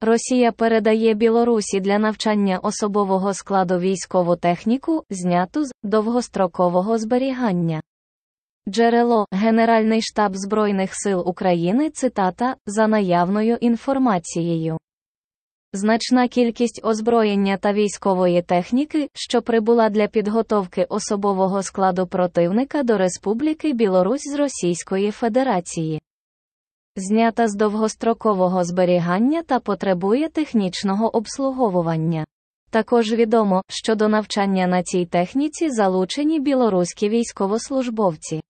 Росія передає Білорусі для навчання особового складу військову техніку, зняту з довгострокового зберігання. Джерело Генеральний штаб Збройних сил України цитата за наявною інформацією. Значна кількість озброєння та військової техніки, що прибула для підготовки особового складу противника до Республіки Білорусь з Російської Федерації. Знята з довгострокового зберігання та потребує технічного обслуговування. Також відомо, що до навчання на цій техніці залучені білоруські військовослужбовці.